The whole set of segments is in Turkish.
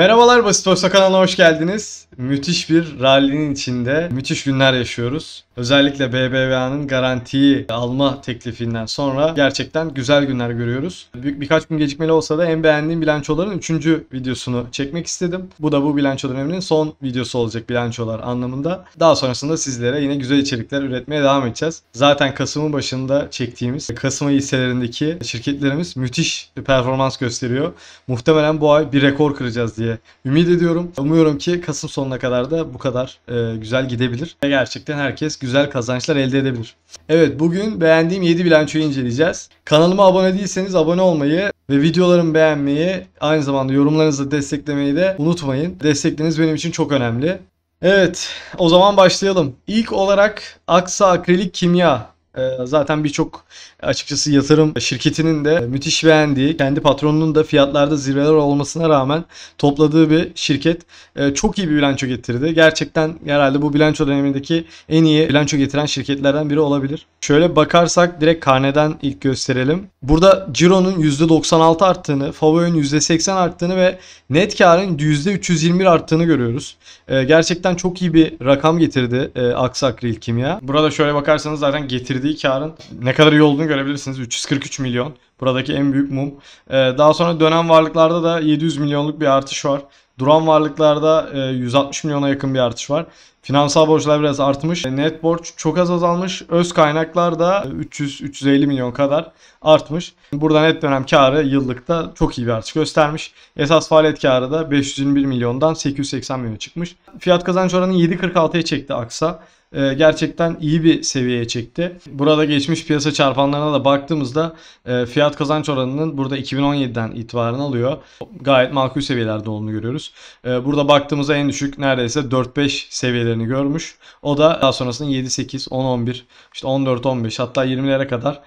Merhabalar Basit Olsa kanalına hoş geldiniz müthiş bir rally'nin içinde müthiş günler yaşıyoruz. Özellikle BBVA'nın garantiyi alma teklifinden sonra gerçekten güzel günler görüyoruz. Bir, birkaç gün gecikmeli olsa da en beğendiğim bilançoların 3. videosunu çekmek istedim. Bu da bu bilanço döneminin son videosu olacak bilançolar anlamında. Daha sonrasında sizlere yine güzel içerikler üretmeye devam edeceğiz. Zaten Kasım'ın başında çektiğimiz Kasım ayı hisselerindeki şirketlerimiz müthiş bir performans gösteriyor. Muhtemelen bu ay bir rekor kıracağız diye ümit ediyorum. Umuyorum ki Kasım sonu sonuna kadar da bu kadar e, güzel gidebilir. Ve gerçekten herkes güzel kazançlar elde edebilir. Evet bugün beğendiğim 7 bilançoyu inceleyeceğiz. Kanalıma abone değilseniz abone olmayı ve videolarımı beğenmeyi aynı zamanda yorumlarınızı desteklemeyi de unutmayın. Destekleriniz benim için çok önemli. Evet o zaman başlayalım. İlk olarak Aksa Akrilik Kimya ee, zaten birçok açıkçası yatırım şirketinin de müthiş beğendiği, kendi patronunun da fiyatlarda zirveler olmasına rağmen topladığı bir şirket ee, çok iyi bir bilanço getirdi. Gerçekten herhalde bu bilanço dönemindeki en iyi bilanço getiren şirketlerden biri olabilir. Şöyle bakarsak direkt karneden ilk gösterelim. Burada Ciro'nun %96 arttığını, Favo'nun %80 arttığını ve net karın %321 arttığını görüyoruz. Ee, gerçekten çok iyi bir rakam getirdi e, Aksakril Kimya. Burada şöyle bakarsanız zaten getirdi getirdiği karın ne kadar iyi olduğunu görebilirsiniz. 343 milyon. Buradaki en büyük mum. Ee, daha sonra dönen varlıklarda da 700 milyonluk bir artış var. Duran varlıklarda 160 e, milyona yakın bir artış var. Finansal borçlar biraz artmış. E, net borç çok az azalmış. Öz kaynaklar da 300-350 e, milyon kadar artmış. Burada net dönem karı yıllıkta çok iyi bir artış göstermiş. Esas faaliyet karı da 521 milyondan 880 milyona çıkmış. Fiyat kazanç oranı 7.46'ya çekti aksa. E, gerçekten iyi bir seviyeye çekti. Burada geçmiş piyasa çarpanlarına da baktığımızda e, fiyat kazanç oranının burada 2017'den itibaren alıyor. Gayet makul seviyelerde olduğunu görüyoruz. E, burada baktığımızda en düşük neredeyse 4-5 seviyelerini görmüş. O da daha sonrasında 7-8, 10-11, işte 14-15 hatta 20'lere kadar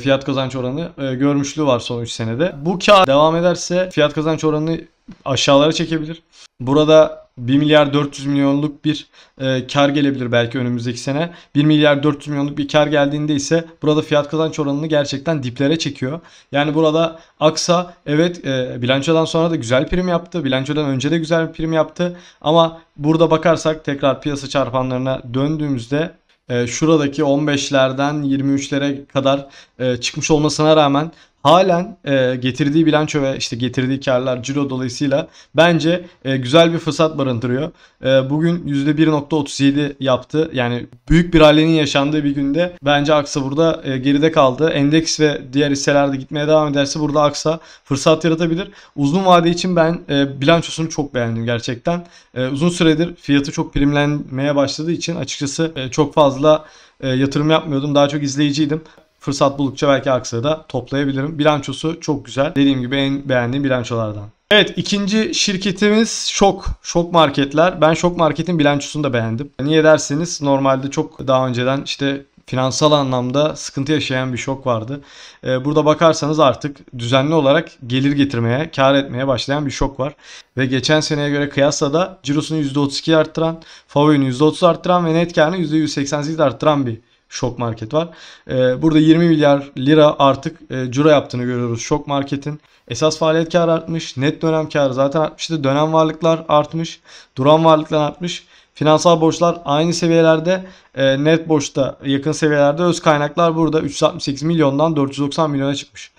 fiyat kazanç oranı görmüşlüğü var son 3 senede. Bu kağıt devam ederse fiyat kazanç oranını aşağılara çekebilir. Burada 1 milyar 400 milyonluk bir e, kar gelebilir belki önümüzdeki sene. 1 milyar 400 milyonluk bir kar geldiğinde ise burada fiyat kazanç oranını gerçekten diplere çekiyor. Yani burada Aksa evet e, bilançodan sonra da güzel prim yaptı. Bilançodan önce de güzel bir prim yaptı. Ama burada bakarsak tekrar piyasa çarpanlarına döndüğümüzde e, şuradaki 15'lerden 23'lere kadar e, çıkmış olmasına rağmen halen e, getirdiği bilanço ve işte getirdiği karlar ciro dolayısıyla bence e, güzel bir fırsat barındırıyor. E, bugün %1.37 yaptı. Yani büyük bir rally'nin yaşandığı bir günde bence Aksa burada e, geride kaldı. Endeks ve diğer hisselerde gitmeye devam ederse burada Aksa fırsat yaratabilir. Uzun vade için ben e, bilançosunu çok beğendim gerçekten. E, uzun süredir fiyatı çok primlenmeye başladığı için açıkçası e, çok fazla e, yatırım yapmıyordum. Daha çok izleyiciydim fırsat buldukça belki aksaya da toplayabilirim. Bilançosu çok güzel. Dediğim gibi en beğendiğim bilançolardan. Evet ikinci şirketimiz Şok. Şok Marketler. Ben Şok Market'in bilançosunu da beğendim. Niye derseniz normalde çok daha önceden işte finansal anlamda sıkıntı yaşayan bir şok vardı. Ee, burada bakarsanız artık düzenli olarak gelir getirmeye, kar etmeye başlayan bir şok var. Ve geçen seneye göre kıyasla da cirosunu %32 arttıran, favorunu %30 arttıran ve net karını %188 arttıran bir Şok Market var. Ee, burada 20 milyar lira artık e, yaptığını görüyoruz Şok Market'in. Esas faaliyet karı artmış. Net dönem karı zaten artmıştı. Dönem varlıklar artmış. Duran varlıklar artmış. Finansal borçlar aynı seviyelerde e, net borçta yakın seviyelerde öz kaynaklar burada 368 milyondan 490 milyona çıkmış.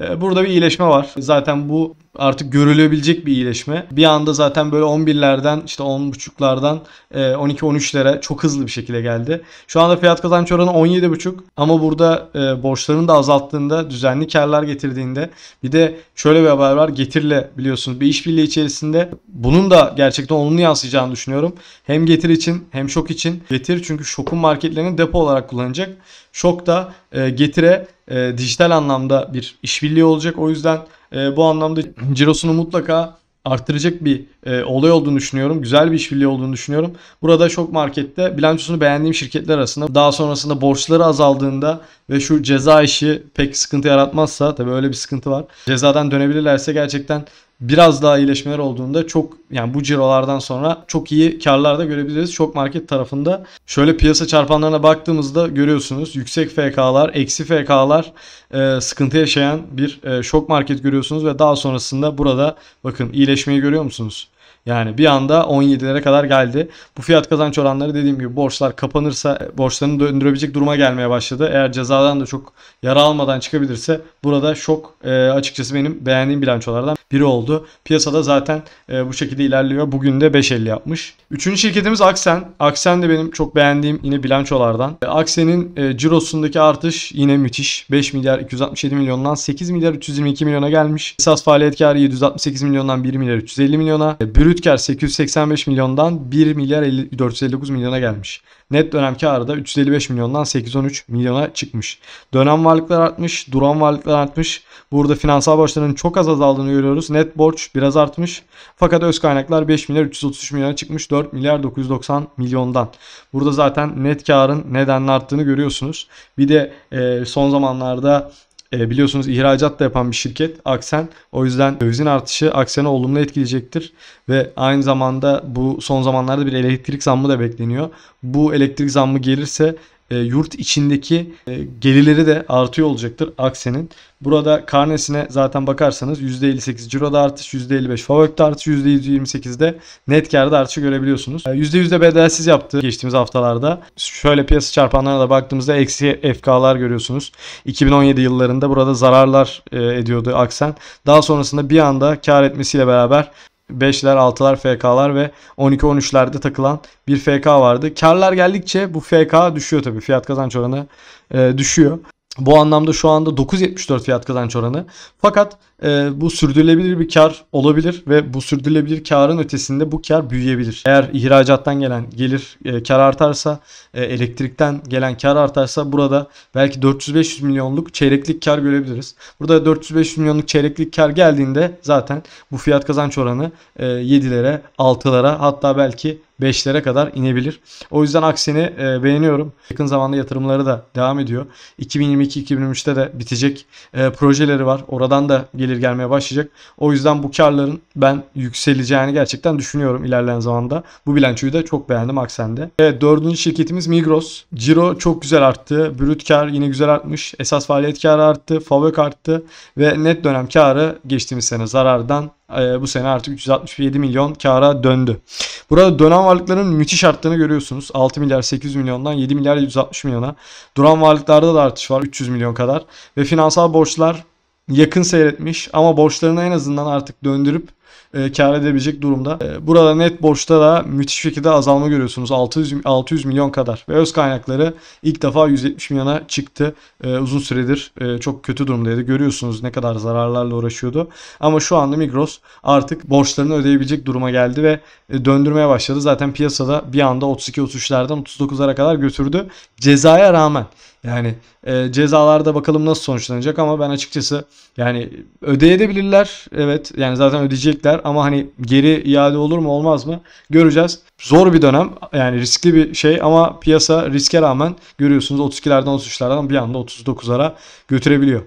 Ee, burada bir iyileşme var. Zaten bu artık görülebilecek bir iyileşme. Bir anda zaten böyle 11'lerden işte 10.5'lardan 12-13'lere e, çok hızlı bir şekilde geldi. Şu anda fiyat kazanç oranı 17.5 ama burada e, borçlarını da azalttığında düzenli karlar getirdiğinde bir de şöyle bir haber var. Getirle biliyorsunuz bir işbirliği içerisinde bunun da gerçekten olumlu yansıyacağını düşünüyorum. Hem getir için hem şok için. Getir çünkü şokun marketlerini depo olarak kullanacak. Şok da e, getire dijital anlamda bir işbirliği işbirliği olacak. O yüzden e, bu anlamda cirosunu mutlaka artıracak bir e, olay olduğunu düşünüyorum. Güzel bir işbirliği olduğunu düşünüyorum. Burada şok markette bilançosunu beğendiğim şirketler arasında daha sonrasında borçları azaldığında ve şu ceza işi pek sıkıntı yaratmazsa tabii öyle bir sıkıntı var. Cezadan dönebilirlerse gerçekten biraz daha iyileşmeler olduğunda çok yani bu cirolardan sonra çok iyi karlar da görebiliriz. çok market tarafında şöyle piyasa çarpanlarına baktığımızda görüyorsunuz yüksek FK'lar, eksi FK'lar e, sıkıntı yaşayan bir e, şok market görüyorsunuz ve daha sonrasında burada bakın iyileşmeyi görüyor musunuz? Yani bir anda 17'lere kadar geldi. Bu fiyat kazanç oranları dediğim gibi borçlar kapanırsa e, borçlarını döndürebilecek duruma gelmeye başladı. Eğer cezadan da çok yara almadan çıkabilirse burada şok e, açıkçası benim beğendiğim bilançolardan biri oldu. Piyasada zaten e, bu şekilde ilerliyor. Bugün de 5.50 yapmış. Üçüncü şirketimiz Aksen. Aksen de benim çok beğendiğim yine bilançolardan. E, Aksen'in e, cirosundaki artış yine müthiş. 5 milyar 267 milyondan 8 milyar 322 milyona gelmiş. Esas faaliyet karı 768 milyondan 1 milyar 350 milyona. E, brüt Brüt kar 885 milyondan 1 milyar 459 milyona gelmiş. Net dönem karı da 355 milyondan 813 milyona çıkmış. Dönem varlıklar artmış, duran varlıklar artmış. Burada finansal borçların çok az azaldığını görüyoruz. Net borç biraz artmış. Fakat öz kaynaklar 5 milyar 333 milyona çıkmış 4 milyar 990 milyondan. Burada zaten net karın nedenle arttığını görüyorsunuz. Bir de e, son zamanlarda e, biliyorsunuz ihracat da yapan bir şirket Aksen. O yüzden dövizin artışı Aksen'e olumlu etkileyecektir. Ve aynı zamanda bu son zamanlarda bir elektrik zammı da bekleniyor. Bu elektrik zammı gelirse e, yurt içindeki e, gelirleri de artıyor olacaktır Akse'nin. Burada karnesine zaten bakarsanız %58 ciroda artış, %55 favorite artış, %128'de net karda artışı görebiliyorsunuz. E, %100'de bedelsiz yaptı geçtiğimiz haftalarda. Şöyle piyasa çarpanlarına da baktığımızda eksi FK'lar görüyorsunuz. 2017 yıllarında burada zararlar e, ediyordu Aksen. Daha sonrasında bir anda kar etmesiyle beraber 5'ler, 6'lar, FK'lar ve 12-13'lerde takılan bir FK vardı. Karlar geldikçe bu FK düşüyor tabii. Fiyat kazanç oranı e, düşüyor. Bu anlamda şu anda 9.74 fiyat kazanç oranı. Fakat e, bu sürdürülebilir bir kar olabilir ve bu sürdürülebilir karın ötesinde bu kar büyüyebilir. Eğer ihracattan gelen gelir e, kar artarsa, e, elektrikten gelen kar artarsa burada belki 400-500 milyonluk çeyreklik kar görebiliriz. Burada 400-500 milyonluk çeyreklik kar geldiğinde zaten bu fiyat kazanç oranı e, 7'lere, 6'lara hatta belki 5'lere kadar inebilir. O yüzden aksini e, beğeniyorum. Yakın zamanda yatırımları da devam ediyor. 2022-2023'te de bitecek e, projeleri var. Oradan da gelir gelir gelmeye başlayacak. O yüzden bu karların ben yükseleceğini gerçekten düşünüyorum ilerleyen zamanda. Bu bilançoyu da çok beğendim Aksen'de. Evet dördüncü şirketimiz Migros. Ciro çok güzel arttı. Brüt kar yine güzel artmış. Esas faaliyet karı arttı. Favök arttı. Ve net dönem karı geçtiğimiz sene zarardan e, bu sene artık 367 milyon kara döndü. Burada dönem varlıkların müthiş arttığını görüyorsunuz. 6 milyar 800 milyondan 7 milyar 160 milyona. Duran varlıklarda da artış var 300 milyon kadar. Ve finansal borçlar yakın seyretmiş ama borçlarını en azından artık döndürüp e, kar edebilecek durumda. E, burada net borçta da müthiş şekilde azalma görüyorsunuz. 600, 600 milyon kadar ve öz kaynakları ilk defa 170 milyona çıktı. E, uzun süredir e, çok kötü durumdaydı. Görüyorsunuz ne kadar zararlarla uğraşıyordu. Ama şu anda Migros artık borçlarını ödeyebilecek duruma geldi ve e, döndürmeye başladı. Zaten piyasada bir anda 32-33'lerden 39'lara kadar götürdü. Cezaya rağmen yani e, cezalarda bakalım nasıl sonuçlanacak ama ben açıkçası yani ödeyebilirler. Evet yani zaten ödeyecekler ama hani geri iade olur mu olmaz mı göreceğiz zor bir dönem yani riskli bir şey ama piyasa riske rağmen görüyorsunuz 32'lerden 33'lerden bir anda 39'lara götürebiliyor.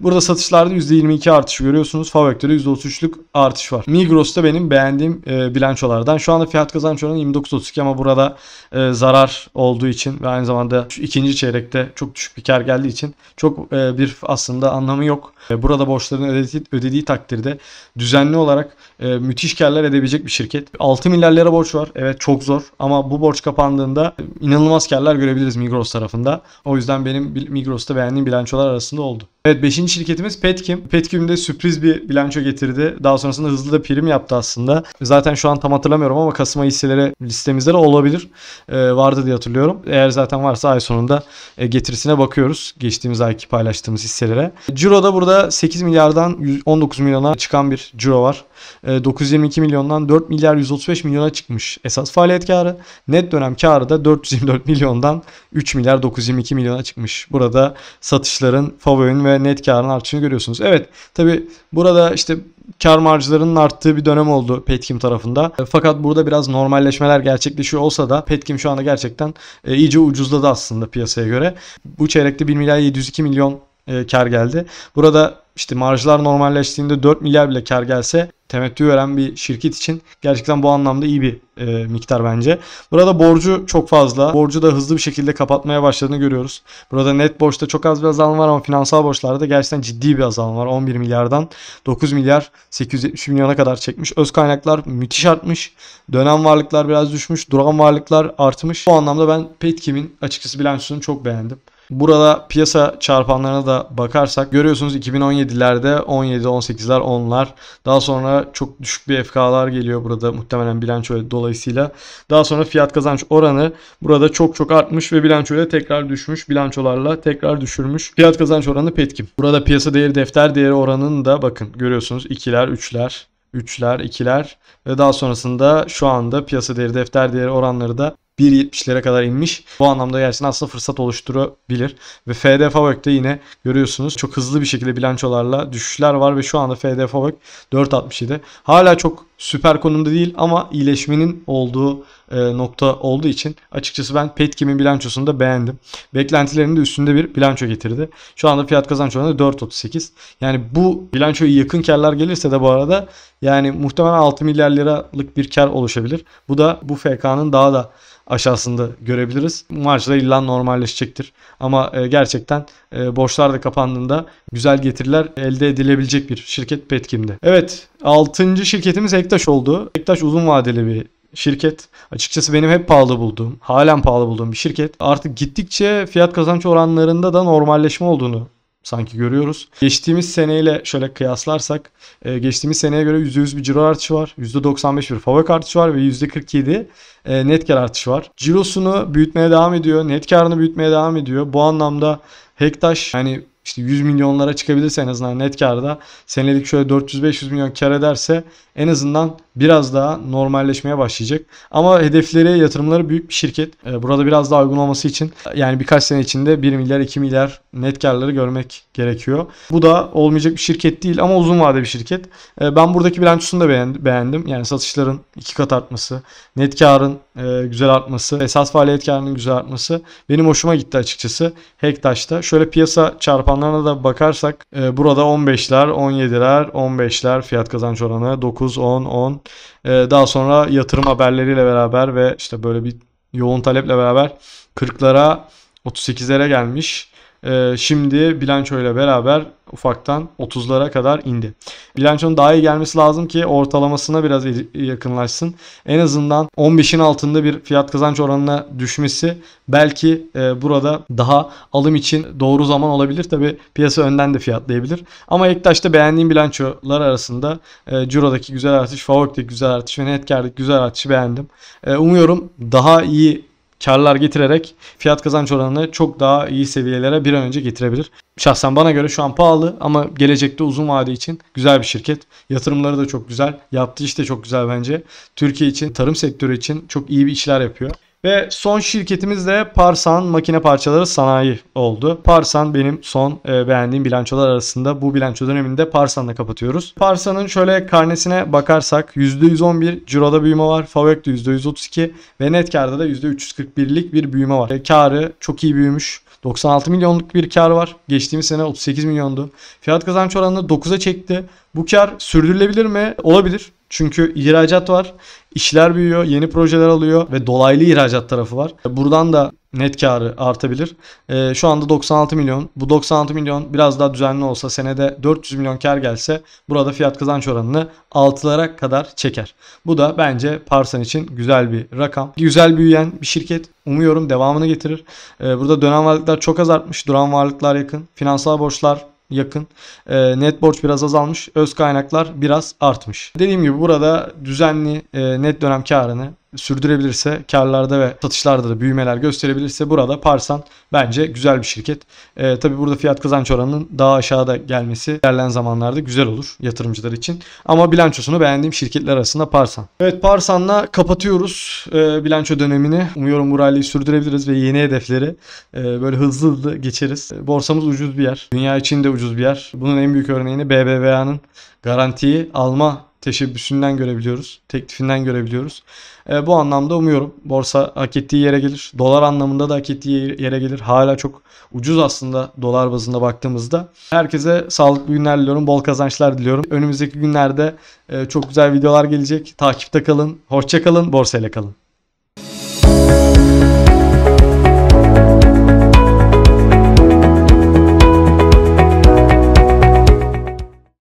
Burada satışlarda %22 artış görüyorsunuz. Favök'te de %33'lük artış var. Migros'ta benim beğendiğim e, bilançolardan. Şu anda fiyat kazanç oranı 29.32 ama burada e, zarar olduğu için ve aynı zamanda şu ikinci çeyrekte çok düşük bir kar geldiği için çok e, bir aslında anlamı yok. E, burada borçların ödediği, ödediği takdirde düzenli olarak e, müthiş karlar edebilecek bir şirket. 6 milyar lira borç var. Evet çok zor ama bu borç kapandığında inanılmaz karlar görebiliriz Migros tarafında. O yüzden benim Migros'ta beğendiğim bilançolar arasında oldu. Evet 5. şirketimiz Petkim. Petkim de sürpriz bir bilanço getirdi. Daha sonrasında hızlı da prim yaptı aslında. Zaten şu an tam hatırlamıyorum ama Kasım ayı hisseleri listemizde de olabilir. E, vardı diye hatırlıyorum. Eğer zaten varsa ay sonunda e, getirisine bakıyoruz. Geçtiğimiz ayki paylaştığımız hisselere. Ciro da burada 8 milyardan 19 milyona çıkan bir ciro var. E, 922 milyondan 4 milyar 135 milyona çıkmış esas faaliyet karı. Net dönem karı da 424 milyondan 3 milyar 922 milyona çıkmış. Burada satışların, favorin ve net karın arttığını görüyorsunuz. Evet tabi burada işte kar marjlarının arttığı bir dönem oldu Petkim tarafında. E, fakat burada biraz normalleşmeler gerçekleşiyor olsa da Petkim şu anda gerçekten e, iyice ucuzladı aslında piyasaya göre. Bu çeyrekte 1 milyar 702 milyon e, kar geldi. Burada işte marjlar normalleştiğinde 4 milyar bile kar gelse temettü veren bir şirket için gerçekten bu anlamda iyi bir e, miktar bence. Burada borcu çok fazla. Borcu da hızlı bir şekilde kapatmaya başladığını görüyoruz. Burada net borçta çok az bir azalma var ama finansal borçlarda gerçekten ciddi bir azalma var. 11 milyardan 9 milyar 870 milyona kadar çekmiş. Öz kaynaklar müthiş artmış. Dönem varlıklar biraz düşmüş. Duran varlıklar artmış. Bu anlamda ben Petkim'in açıkçası bilançosunu çok beğendim. Burada piyasa çarpanlarına da bakarsak görüyorsunuz 2017'lerde 17, 18'ler 10'lar. Daha sonra çok düşük bir FK'lar geliyor burada muhtemelen bilanço dolayısıyla. Daha sonra fiyat kazanç oranı burada çok çok artmış ve bilançoyla tekrar düşmüş. Bilançolarla tekrar düşürmüş. Fiyat kazanç oranı petkim. Burada piyasa değeri defter değeri oranını da bakın görüyorsunuz 2'ler 3'ler 3'ler, 2'ler ve daha sonrasında şu anda piyasa değeri, defter değeri oranları da 1.70'lere kadar inmiş. Bu anlamda gerçekten aslında fırsat oluşturabilir. Ve FD Favök'te yine görüyorsunuz çok hızlı bir şekilde bilançolarla düşüşler var ve şu anda FD Favök 4.67. Hala çok süper konumda değil ama iyileşmenin olduğu e, nokta olduğu için açıkçası ben Petkim'in bilançosunu da beğendim. Beklentilerinin de üstünde bir bilanço getirdi. Şu anda fiyat kazanç oranı 4.38. Yani bu bilançoya yakın karlar gelirse de bu arada yani muhtemelen 6 milyar liralık bir kar oluşabilir. Bu da bu FK'nın daha da aşağısında görebiliriz. Marjda illa normalleşecektir. Ama e, gerçekten e, borçlar da kapandığında güzel getiriler elde edilebilecek bir şirket Petkim'de. Evet Altıncı şirketimiz Ektaş oldu. Ektaş uzun vadeli bir şirket. Açıkçası benim hep pahalı bulduğum, halen pahalı bulduğum bir şirket. Artık gittikçe fiyat kazanç oranlarında da normalleşme olduğunu sanki görüyoruz. Geçtiğimiz seneyle şöyle kıyaslarsak e, geçtiğimiz seneye göre %100 bir ciro artışı var. %95 bir fabrik artışı var ve %47 e, net kar artışı var. Cirosunu büyütmeye devam ediyor. Net karını büyütmeye devam ediyor. Bu anlamda Hektaş yani işte 100 milyonlara çıkabilirse en azından net karda senelik şöyle 400-500 milyon kar ederse en azından biraz daha normalleşmeye başlayacak. Ama hedefleri yatırımları büyük bir şirket. Ee, burada biraz daha uygun olması için yani birkaç sene içinde 1 milyar 2 milyar net karları görmek gerekiyor. Bu da olmayacak bir şirket değil ama uzun vade bir şirket. Ee, ben buradaki bilançosunu da beğendim. Yani satışların iki kat artması, net karın e, güzel artması, esas faaliyet karının güzel artması benim hoşuma gitti açıkçası. Hektaş'ta şöyle piyasa çarpan oranlarına da bakarsak e, burada 15'ler, 17'ler, 15'ler fiyat kazanç oranı 9, 10, 10. E, daha sonra yatırım haberleriyle beraber ve işte böyle bir yoğun taleple beraber 40'lara 38'lere gelmiş. Ee, şimdi bilanço ile beraber ufaktan 30'lara kadar indi. Bilançonun daha iyi gelmesi lazım ki ortalamasına biraz yakınlaşsın. En azından 15'in altında bir fiyat kazanç oranına düşmesi belki e, burada daha alım için doğru zaman olabilir. Tabi piyasa önden de fiyatlayabilir. Ama Ektaş'ta beğendiğim bilançolar arasında e, Ciro'daki güzel artış, Favok'taki güzel artış ve Netcar'daki güzel artışı beğendim. E, umuyorum daha iyi karlar getirerek fiyat kazanç oranını çok daha iyi seviyelere bir an önce getirebilir. Şahsen bana göre şu an pahalı ama gelecekte uzun vade için güzel bir şirket. Yatırımları da çok güzel. Yaptığı iş de çok güzel bence. Türkiye için, tarım sektörü için çok iyi bir işler yapıyor. Ve son şirketimiz de Parsan Makine Parçaları Sanayi oldu. Parsan benim son e, beğendiğim bilançolar arasında. Bu bilanço döneminde Parsan'la kapatıyoruz. Parsan'ın şöyle karnesine bakarsak %111 ciroda büyüme var. Favök'te %132 ve net karda da %341'lik bir büyüme var. E, karı çok iyi büyümüş. 96 milyonluk bir kar var. Geçtiğimiz sene 38 milyondu. Fiyat kazanç oranını 9'a çekti. Bu kar sürdürülebilir mi? Olabilir. Çünkü ihracat var, işler büyüyor, yeni projeler alıyor ve dolaylı ihracat tarafı var. Buradan da net karı artabilir. E, şu anda 96 milyon. Bu 96 milyon biraz daha düzenli olsa senede 400 milyon kar gelse burada fiyat kazanç oranını 6'lara kadar çeker. Bu da bence Parsan için güzel bir rakam. Güzel büyüyen bir şirket. Umuyorum devamını getirir. E, burada dönem varlıklar çok az artmış. Duran varlıklar yakın. Finansal borçlar yakın. E, net borç biraz azalmış. Öz kaynaklar biraz artmış. Dediğim gibi burada düzenli e, net dönem karını sürdürebilirse karlarda ve satışlarda da büyümeler gösterebilirse burada Parsan bence güzel bir şirket. E, tabii burada fiyat kazanç oranının daha aşağıda gelmesi ilerleyen zamanlarda güzel olur yatırımcılar için. Ama bilançosunu beğendiğim şirketler arasında Parsan. Evet Parsan'la kapatıyoruz e, bilanço dönemini. Umuyorum bu rally'i sürdürebiliriz ve yeni hedefleri e, böyle hızlı hızlı geçeriz. E, borsamız ucuz bir yer. Dünya için de ucuz bir yer. Bunun en büyük örneğini BBVA'nın garantiyi alma teşebbüsünden görebiliyoruz. Teklifinden görebiliyoruz. E, bu anlamda umuyorum borsa hak ettiği yere gelir. Dolar anlamında da hak ettiği yere gelir. Hala çok ucuz aslında dolar bazında baktığımızda. Herkese sağlıklı günler diliyorum. Bol kazançlar diliyorum. Önümüzdeki günlerde e, çok güzel videolar gelecek. Takipte kalın. hoşçakalın borsa ile kalın.